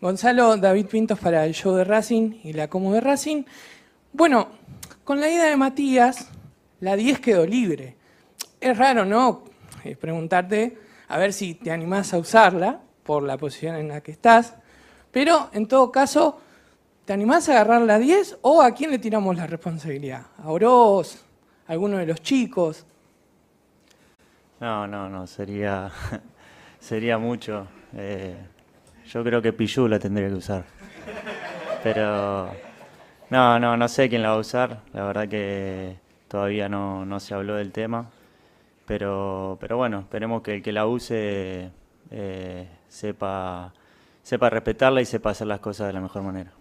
Gonzalo, David Pintos para el show de Racing y la Como de Racing. Bueno, con la ida de Matías, la 10 quedó libre. Es raro, ¿no? es preguntarte a ver si te animás a usarla por la posición en la que estás. Pero en todo caso, ¿te animás a agarrar la 10 o a quién le tiramos la responsabilidad? ¿A Oroz? alguno de los chicos? No, no, no, sería, sería mucho. Eh, yo creo que Piyu la tendría que usar. Pero. No, no, no sé quién la va a usar. La verdad que todavía no, no se habló del tema. Pero, pero bueno, esperemos que el que la use eh, sepa, sepa respetarla y sepa hacer las cosas de la mejor manera.